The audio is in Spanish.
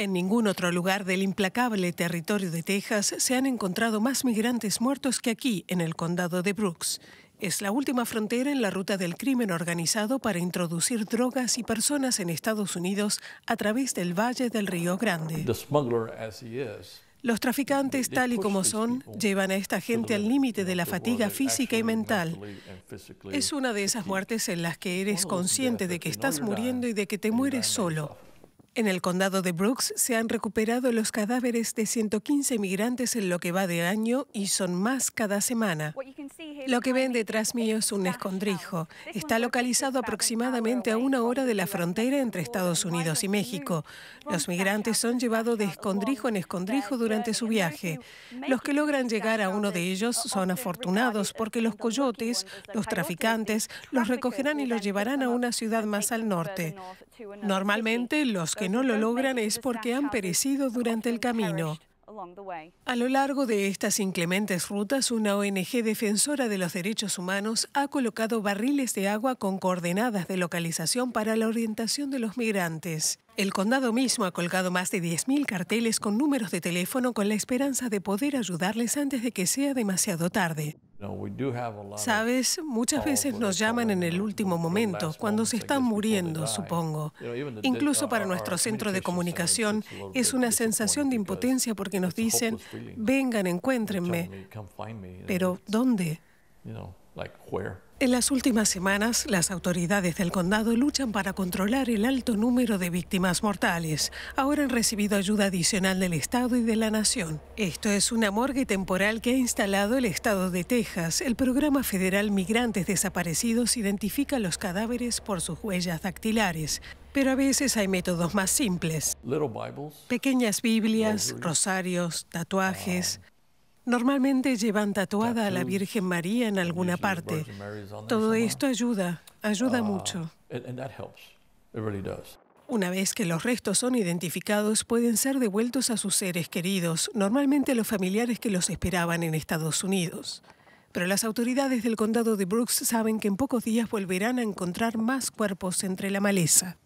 En ningún otro lugar del implacable territorio de Texas se han encontrado más migrantes muertos que aquí, en el condado de Brooks. Es la última frontera en la ruta del crimen organizado para introducir drogas y personas en Estados Unidos a través del valle del Río Grande. Los traficantes, tal y como son, llevan a esta gente al límite de la fatiga física y mental. Es una de esas muertes en las que eres consciente de que estás muriendo y de que te mueres solo. En el condado de Brooks se han recuperado los cadáveres de 115 migrantes en lo que va de año y son más cada semana. Lo que ven detrás mío es un escondrijo. Está localizado aproximadamente a una hora de la frontera entre Estados Unidos y México. Los migrantes son llevados de escondrijo en escondrijo durante su viaje. Los que logran llegar a uno de ellos son afortunados porque los coyotes, los traficantes, los recogerán y los llevarán a una ciudad más al norte. Normalmente los que no lo logran es porque han perecido durante el camino. A lo largo de estas inclementes rutas, una ONG defensora de los derechos humanos ha colocado barriles de agua con coordenadas de localización para la orientación de los migrantes. El condado mismo ha colgado más de 10.000 carteles con números de teléfono con la esperanza de poder ayudarles antes de que sea demasiado tarde. Sabes, muchas veces nos llaman en el último momento, cuando se están muriendo, supongo. Incluso para nuestro centro de comunicación es una sensación de impotencia porque nos dicen, vengan, encuéntrenme. Pero, ¿dónde? En las últimas semanas, las autoridades del condado luchan para controlar el alto número de víctimas mortales. Ahora han recibido ayuda adicional del Estado y de la Nación. Esto es una morgue temporal que ha instalado el Estado de Texas. El programa federal Migrantes Desaparecidos identifica los cadáveres por sus huellas dactilares. Pero a veces hay métodos más simples. Pequeñas Biblias, rosarios, tatuajes. Ah. Normalmente llevan tatuada a la Virgen María en alguna parte. Todo esto ayuda, ayuda ah, mucho. Una vez que los restos son identificados, pueden ser devueltos a sus seres queridos, normalmente a los familiares que los esperaban en Estados Unidos. Pero las autoridades del condado de Brooks saben que en pocos días volverán a encontrar más cuerpos entre la maleza.